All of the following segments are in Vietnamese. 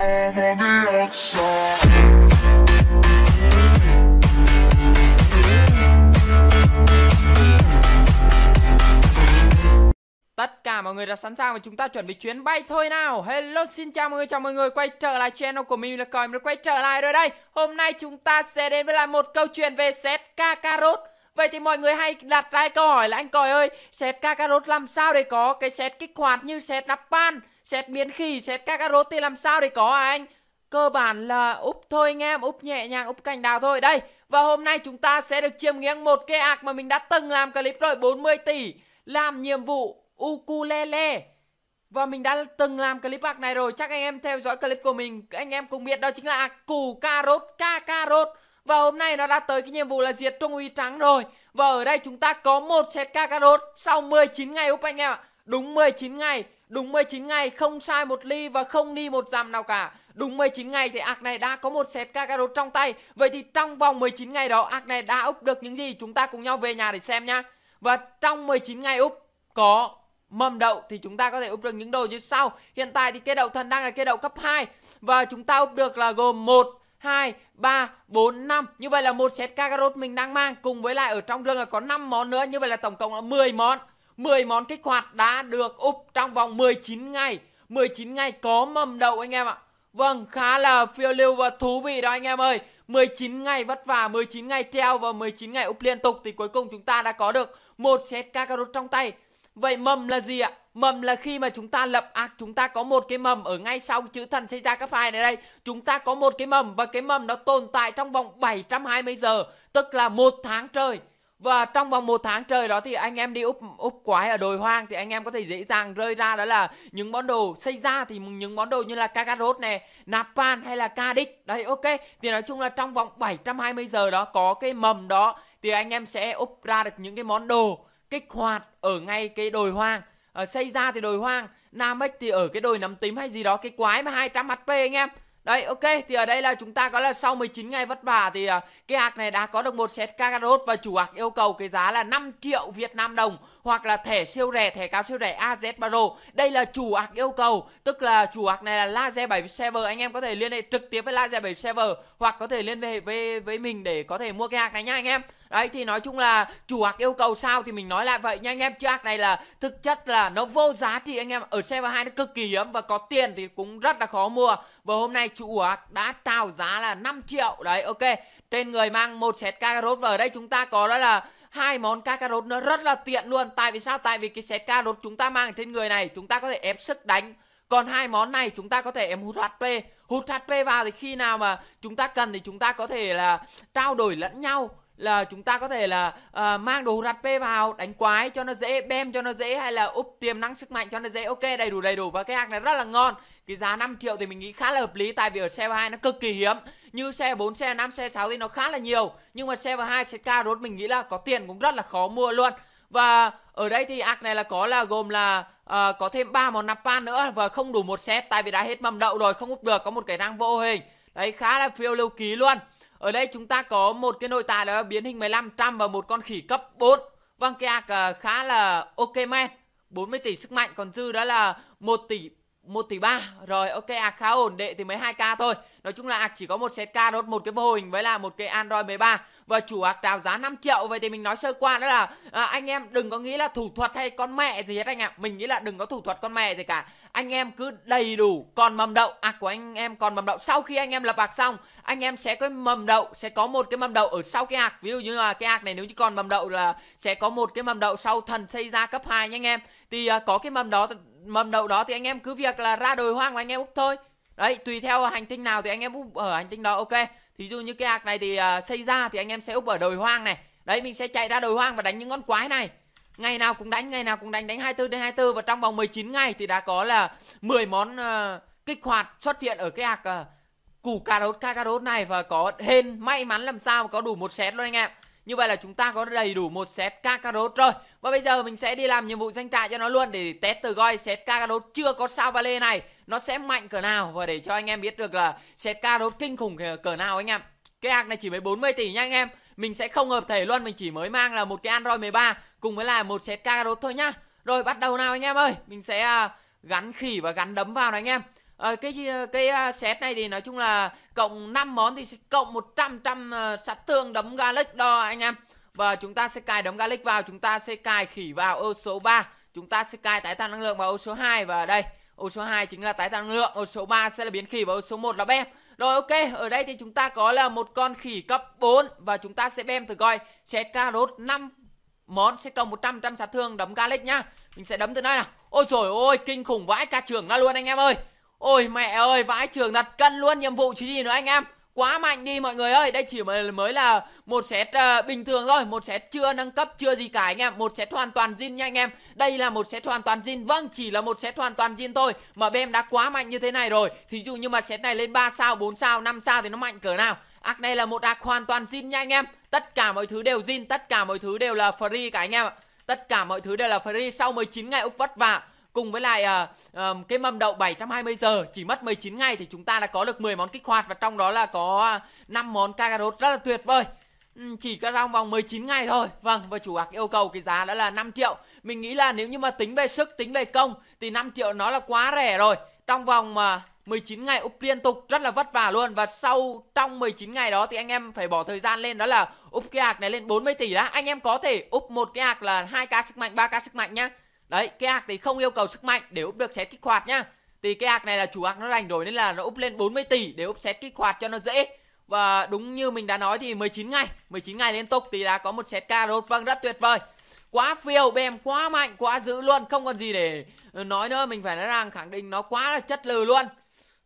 Tất cả mọi người đã sẵn sàng và chúng ta chuẩn bị chuyến bay thôi nào Hello xin chào mọi người, chào mọi người quay trở lại channel của mình là Còi Mình quay trở lại rồi đây Hôm nay chúng ta sẽ đến với lại một câu chuyện về set Kakarot Vậy thì mọi người hay đặt ra câu hỏi là anh Còi ơi Set Kakarot làm sao để có cái set kích hoạt như set Nappan Xét miễn khỉ, xét Kakarot thì làm sao để có à anh? Cơ bản là úp thôi anh em, úp nhẹ nhàng, úp cành đào thôi. Đây, và hôm nay chúng ta sẽ được chiêm ngưỡng một cái ạc mà mình đã từng làm clip rồi 40 tỷ. Làm nhiệm vụ ukulele. Và mình đã từng làm clip ạc này rồi, chắc anh em theo dõi clip của mình, anh em cũng biết đó chính là ạc củ carrot, Kakarot. Và hôm nay nó đã tới cái nhiệm vụ là diệt trung uy trắng rồi. Và ở đây chúng ta có một set Kakarot sau 19 ngày úp anh em ạ. Đúng 19 ngày Đúng 19 ngày không sai một ly và không đi một dặm nào cả. Đúng 19 ngày thì ác này đã có một set Kakarot trong tay. Vậy thì trong vòng 19 ngày đó ác này đã úp được những gì? Chúng ta cùng nhau về nhà để xem nhá. Và trong 19 ngày úp có mầm đậu thì chúng ta có thể úp được những đồ như sau. Hiện tại thì cây đậu thần đang là cây đậu cấp 2 và chúng ta úp được là gồm 1 2, 3, 4, 5 Như vậy là một set Kakarot mình đang mang Cùng với lại ở trong đường là có 5 món nữa Như vậy là tổng cộng là 10 món 10 món kích hoạt đã được úp trong vòng 19 ngày 19 ngày có mầm đậu anh em ạ Vâng khá là phiêu lưu và thú vị đó anh em ơi 19 ngày vất vả 19 ngày treo và 19 ngày úp liên tục Thì cuối cùng chúng ta đã có được một set Kakarot trong tay Vậy mầm là gì ạ? Mầm là khi mà chúng ta lập ác chúng ta có một cái mầm ở ngay sau chữ thần xây ra các file này đây. Chúng ta có một cái mầm và cái mầm nó tồn tại trong vòng 720 giờ, tức là một tháng trời và trong vòng một tháng trời đó thì anh em đi úp úp quái ở đồi hoang thì anh em có thể dễ dàng rơi ra đó là những món đồ xây ra thì những món đồ như là Kakarot này, Napan hay là Kadik. Đây ok. Thì nói chung là trong vòng 720 giờ đó có cái mầm đó thì anh em sẽ úp ra được những cái món đồ kích hoạt ở ngay cái đồi hoang. Ở ờ, xây ra thì đồi hoang, Namek thì ở cái đồi nấm tím hay gì đó cái quái mà 200 HP anh em. Đấy ok thì ở đây là chúng ta có là sau 19 ngày vất vả thì ờ, cái hạc này đã có được một set Kakarot và chủ hạc yêu cầu cái giá là 5 triệu Việt Nam đồng hoặc là thẻ siêu rẻ thẻ cao siêu rẻ AZ Baro đây là chủ ạc yêu cầu tức là chủ ạc này là laser 7 server anh em có thể liên hệ trực tiếp với laser 7 server hoặc có thể liên hệ với với mình để có thể mua cái ạc này nha anh em Đấy thì nói chung là chủ ạc yêu cầu sao thì mình nói lại vậy nha anh em Chứ ạc này là thực chất là nó vô giá trị anh em Ở server 2 nó cực kỳ hiếm và có tiền thì cũng rất là khó mua Và hôm nay chủ ạc đã trao giá là 5 triệu Đấy ok Trên người mang một set Kakarot và ở đây chúng ta có đó là hai món ca cà rốt nó rất là tiện luôn tại vì sao tại vì cái set cà rốt chúng ta mang ở trên người này chúng ta có thể ép sức đánh còn hai món này chúng ta có thể em hút HP hút HP vào thì khi nào mà chúng ta cần thì chúng ta có thể là trao đổi lẫn nhau là chúng ta có thể là uh, mang đồ rặt p vào đánh quái cho nó dễ bem cho nó dễ hay là úp tiềm năng sức mạnh cho nó dễ ok đầy đủ đầy đủ và cái hàng này rất là ngon cái giá 5 triệu thì mình nghĩ khá là hợp lý tại vì ở xe 2 nó cực kỳ hiếm như xe 4, xe 5, xe 6 thì nó khá là nhiều nhưng mà xe 2, xe ca rốt mình nghĩ là có tiền cũng rất là khó mua luôn và ở đây thì ác này là có là gồm là uh, có thêm ba món nắp pan nữa và không đủ một set tại vì đã hết mầm đậu rồi không úp được có một cái răng vô hình đấy khá là phiêu lưu ký luôn ở đây chúng ta có một cái nội tài là biến hình 15 trăm và một con khỉ cấp 4. vang cái ờ, khá là ok men. 40 tỷ sức mạnh còn dư đó là 1 tỷ 1 tỷ 3 Rồi ok arc khá ổn đệ thì mới 2k thôi Nói chung là chỉ có một set k đốt một cái vô hình với là một cái Android 13 và chủ hạc đào giá 5 triệu vậy thì mình nói sơ qua đó là à, anh em đừng có nghĩ là thủ thuật hay con mẹ gì hết anh ạ mình nghĩ là đừng có thủ thuật con mẹ gì cả anh em cứ đầy đủ còn mầm đậu à của anh em còn mầm đậu sau khi anh em lập bạc xong anh em sẽ có mầm đậu sẽ có một cái mầm đậu ở sau cái ạc ví dụ như là cái ạc này nếu như còn mầm đậu là sẽ có một cái mầm đậu sau thần xây ra cấp 2 nha anh em thì à, có cái mầm đó mầm đậu đó thì anh em cứ việc là ra đồi hoang của anh em úp thôi đấy tùy theo hành tinh nào thì anh em úp ở hành tinh đó ok thì dù như cái hạc này thì uh, à, xây ra thì anh em sẽ úp ở đồi hoang này đấy mình sẽ chạy ra đồi hoang và đánh những con quái này ngày nào cũng đánh ngày nào cũng đánh đánh 24 đến 24 và trong vòng 19 ngày thì đã có là 10 món uh, kích hoạt xuất hiện ở cái hạc uh, à, củ cà rốt cà rốt này và có hên may mắn làm sao có đủ một set luôn anh em như vậy là chúng ta có đầy đủ một set cà rốt rồi và bây giờ mình sẽ đi làm nhiệm vụ danh trại cho nó luôn để test từ coi xét Kakarot chưa có sao vale này nó sẽ mạnh cỡ nào và để cho anh em biết được là xét Kakarot kinh khủng cỡ nào anh em. Cái hạc này chỉ mới 40 tỷ nha anh em. Mình sẽ không hợp thể luôn, mình chỉ mới mang là một cái Android 13 cùng với là một set Kakarot thôi nhá. Rồi bắt đầu nào anh em ơi, mình sẽ à, gắn khỉ và gắn đấm vào này anh em. Ờ, à, cái cái uh, set này thì nói chung là cộng 5 món thì cộng 100 trăm uh, sát thương đấm Galic đo anh em và chúng ta sẽ cài đấm garlic vào chúng ta sẽ cài khỉ vào ô số 3 chúng ta sẽ cài tái tạo năng lượng vào ô số 2 và đây ô số 2 chính là tái tạo năng lượng ô số 3 sẽ là biến khỉ và ô số 1 là bem rồi ok, ở đây thì chúng ta có là một con khỉ cấp 4 và chúng ta sẽ bem từ coi chét cà rốt 5 món sẽ cộng 100 trăm sát thương đấm garlic nhá. Mình sẽ đấm từ đây nào. Ôi trời ơi, kinh khủng vãi ca trưởng ra luôn anh em ơi. Ôi mẹ ơi, vãi trưởng đặt cân luôn nhiệm vụ chứ gì nữa anh em quá mạnh đi mọi người ơi đây chỉ mới là một set uh, bình thường thôi một set chưa nâng cấp chưa gì cả anh em một set hoàn toàn zin nha anh em đây là một set hoàn toàn zin vâng chỉ là một set hoàn toàn zin thôi mà bm đã quá mạnh như thế này rồi thí dụ như mà set này lên 3 sao 4 sao 5 sao thì nó mạnh cỡ nào ác này là một ác hoàn toàn zin nha anh em Tất cả mọi thứ đều zin, tất cả mọi thứ đều là free cả anh em ạ Tất cả mọi thứ đều là free Sau 19 ngày Úc vất vả cùng với lại uh, uh, cái mâm đậu 720 giờ chỉ mất 19 ngày thì chúng ta đã có được 10 món kích hoạt và trong đó là có 5 à, món Kakarot rất là tuyệt vời ừ, chỉ có trong vòng 19 ngày thôi Vâng và chủ hạc yêu cầu cái giá đó là 5 triệu Mình nghĩ là nếu như mà tính về sức tính về công Thì 5 triệu nó là quá rẻ rồi Trong vòng mà 19 ngày úp liên tục rất là vất vả luôn Và sau trong 19 ngày đó thì anh em phải bỏ thời gian lên đó là úp cái hạc này lên 40 tỷ đã Anh em có thể úp một cái hạc là hai k sức mạnh ba k sức mạnh nhá đấy cái hạc thì không yêu cầu sức mạnh để úp được xét kích hoạt nhá thì cái hạc này là chủ hạc nó rành rồi nên là nó úp lên 40 tỷ để úp xét kích hoạt cho nó dễ và đúng như mình đã nói thì 19 ngày 19 ngày liên tục thì đã có một set ca rồi vâng rất tuyệt vời quá phiêu bèm quá mạnh quá dữ luôn không còn gì để ờ, nói nữa mình phải nói rằng khẳng định nó quá là chất lừ luôn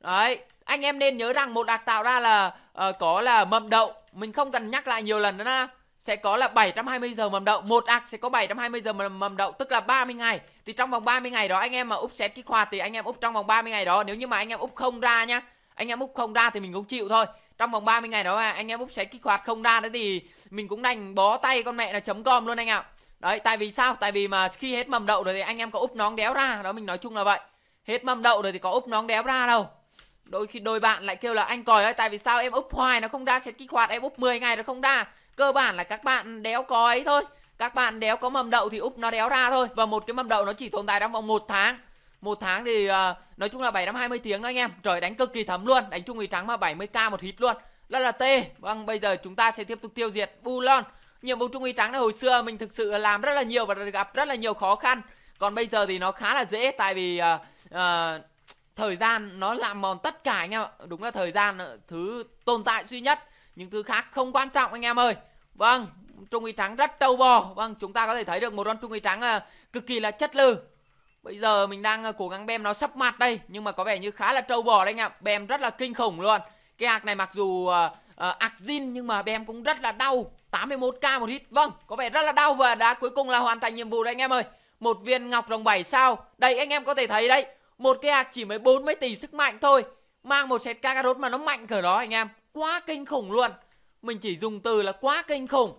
đấy anh em nên nhớ rằng một đặc tạo ra là uh, có là mầm đậu mình không cần nhắc lại nhiều lần nữa sẽ có là 720 giờ mầm đậu, một ạc sẽ có 720 giờ mầm đậu tức là 30 ngày. Thì trong vòng 30 ngày đó anh em mà úp xét kích hoạt thì anh em úp trong vòng 30 ngày đó, nếu như mà anh em úp không ra nhá, anh em úp không ra thì mình cũng chịu thôi. Trong vòng 30 ngày đó mà anh em úp xét kích hoạt không ra đấy thì mình cũng đành bó tay con mẹ là chấm com luôn anh ạ. Đấy, tại vì sao? Tại vì mà khi hết mầm đậu rồi thì anh em có úp nón đéo ra, đó mình nói chung là vậy. Hết mầm đậu rồi thì có úp nón đéo ra đâu đôi khi đôi bạn lại kêu là anh còi ơi tại vì sao em úp hoài nó không ra xét kích hoạt em úp 10 ngày nó không ra cơ bản là các bạn đéo có ấy thôi các bạn đéo có mầm đậu thì úp nó đéo ra thôi và một cái mầm đậu nó chỉ tồn tại trong vòng một tháng một tháng thì uh, nói chung là 7 năm mươi tiếng đó anh em trời đánh cực kỳ thấm luôn đánh trung ý trắng mà 70k một hit luôn đó là T vâng bây giờ chúng ta sẽ tiếp tục tiêu diệt Bulon nhiệm vụ trung uy trắng là hồi xưa mình thực sự làm rất là nhiều và gặp rất là nhiều khó khăn còn bây giờ thì nó khá là dễ tại vì uh, uh, thời gian nó làm mòn tất cả anh em ạ đúng là thời gian thứ tồn tại duy nhất những thứ khác không quan trọng anh em ơi Vâng, trung y trắng rất trâu bò. Vâng, chúng ta có thể thấy được một con trung y trắng à, cực kỳ là chất lư Bây giờ mình đang à, cố gắng bem nó sắp mặt đây, nhưng mà có vẻ như khá là trâu bò đấy anh ạ. Bem rất là kinh khủng luôn. Cái hạc này mặc dù uh, à, uh, Axin nhưng mà bem cũng rất là đau. 81k một hit. Vâng, có vẻ rất là đau và đã cuối cùng là hoàn thành nhiệm vụ đấy anh em ơi. Một viên ngọc rồng 7 sao. Đây anh em có thể thấy đấy, một cái hạc chỉ mới 40 tỷ sức mạnh thôi. Mang một set Kakarot mà nó mạnh cỡ đó anh em. Quá kinh khủng luôn. Mình chỉ dùng từ là quá kinh khủng.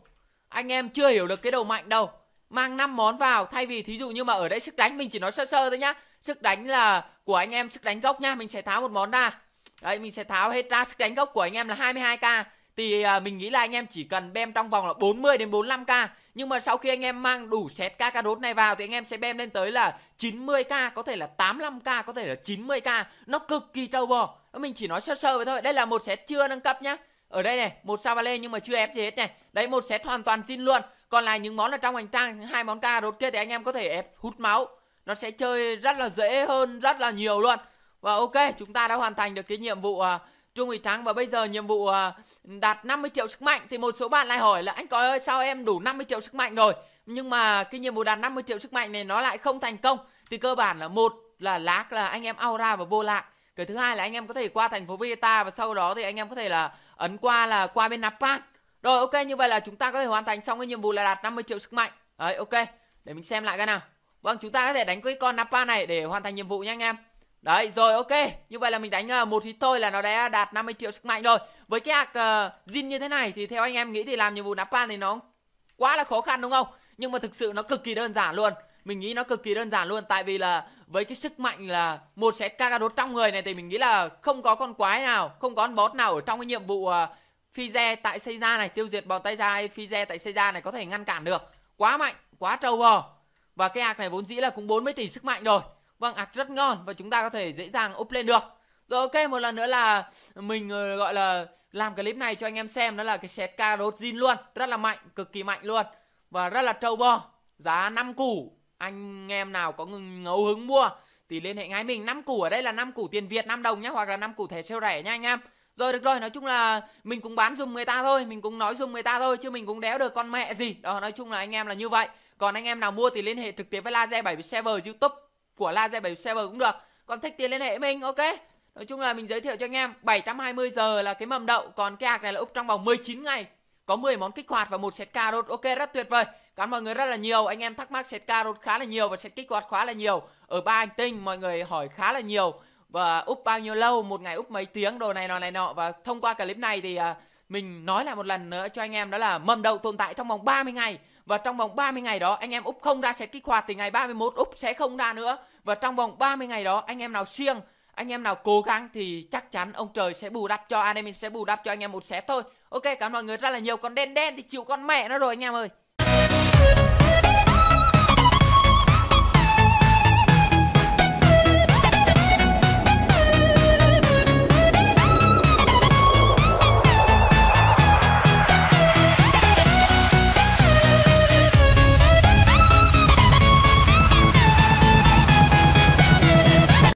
Anh em chưa hiểu được cái đầu mạnh đâu. Mang 5 món vào thay vì thí dụ như mà ở đây sức đánh mình chỉ nói sơ sơ thôi nhá. Sức đánh là của anh em sức đánh gốc nhá, mình sẽ tháo một món ra. Đấy mình sẽ tháo hết ra sức đánh gốc của anh em là 22k thì à, mình nghĩ là anh em chỉ cần bem trong vòng là 40 đến 45k nhưng mà sau khi anh em mang đủ set KK đốt này vào thì anh em sẽ bem lên tới là 90k, có thể là 85k, có thể là 90k. Nó cực kỳ trâu bò. Mình chỉ nói sơ sơ vậy thôi. Đây là một set chưa nâng cấp nhá ở đây này một sao savale nhưng mà chưa ép gì hết này đấy một set hoàn toàn xin luôn còn lại những món ở trong hành trang hai món ca đột kia thì anh em có thể ép hút máu nó sẽ chơi rất là dễ hơn rất là nhiều luôn và ok chúng ta đã hoàn thành được cái nhiệm vụ uh, Trung Ủy Trắng và bây giờ nhiệm vụ uh, đạt 50 triệu sức mạnh thì một số bạn lại hỏi là anh có ơi sao em đủ 50 triệu sức mạnh rồi nhưng mà cái nhiệm vụ đạt 50 triệu sức mạnh này nó lại không thành công thì cơ bản là một là lác là anh em aura và vô lại cái thứ hai là anh em có thể qua thành phố Vegeta và sau đó thì anh em có thể là ấn qua là qua bên Napat. Rồi ok như vậy là chúng ta có thể hoàn thành xong cái nhiệm vụ là đạt 50 triệu sức mạnh. Đấy ok. Để mình xem lại cái nào. Vâng chúng ta có thể đánh cái con Napa này để hoàn thành nhiệm vụ nha anh em. Đấy rồi ok. Như vậy là mình đánh ờ, một hit thôi là nó đã đạt 50 triệu sức mạnh rồi. Với cái hạc uh, ờ, như thế này thì theo anh em nghĩ thì làm nhiệm vụ Napa thì nó quá là khó khăn đúng không? Nhưng mà thực sự nó cực kỳ đơn giản luôn mình nghĩ nó cực kỳ đơn giản luôn tại vì là với cái sức mạnh là một set Kakarot trong người này thì mình nghĩ là không có con quái nào, không có con boss nào ở trong cái nhiệm vụ uh, ờ, Fize tại Seiza này, tiêu diệt bọn tay trai Fize tại Seiza này có thể ngăn cản được. Quá mạnh, quá trâu bò. Và cái ạc này vốn dĩ là cũng 40 tỷ sức mạnh rồi. Vâng, ạc rất ngon và chúng ta có thể dễ dàng up lên được. Rồi ok, một lần nữa là mình ờ, gọi là làm clip này cho anh em xem đó là cái set Kakarot Jin luôn, rất là mạnh, cực kỳ mạnh luôn và rất là trâu bò. Giá 5 củ anh em nào có ngấu hứng mua thì liên hệ ngay mình năm củ ở đây là năm củ tiền việt 5 đồng nhá hoặc là năm củ thẻ siêu rẻ nha anh em rồi được rồi nói chung là mình cũng bán dùng người ta thôi mình cũng nói dùng người ta thôi chứ mình cũng đéo được con mẹ gì đó nói chung là anh em là như vậy còn anh em nào mua thì liên hệ trực tiếp với laser 7 server youtube của laser 7 server cũng được còn thích tiền liên hệ mình ok Nói chung là mình giới thiệu cho anh em 720 giờ là cái mầm đậu Còn cái hạt này là úp trong vòng 19 ngày Có 10 món kích hoạt và một set cà rốt Ok rất tuyệt vời Cảm ơn mọi người rất là nhiều. Anh em thắc mắc set carrot khá là nhiều và set kích hoạt khá là nhiều. Ở ba hành tinh mọi người hỏi khá là nhiều và úp bao nhiêu lâu, một ngày úp mấy tiếng đồ này nọ này nọ và thông qua clip này thì uh, mình nói lại một lần nữa cho anh em đó là mầm đậu tồn tại trong vòng 30 ngày và trong vòng 30 ngày đó anh em úp không ra set kích hoạt thì ngày 31 úp sẽ không ra nữa và trong vòng 30 ngày đó anh em nào siêng anh em nào cố gắng thì chắc chắn ông trời sẽ bù đắp cho anh em mình sẽ bù đắp cho anh em một set thôi ok cảm ơn mọi người rất là nhiều con đen đen thì chịu con mẹ nó rồi anh em ơi Bye.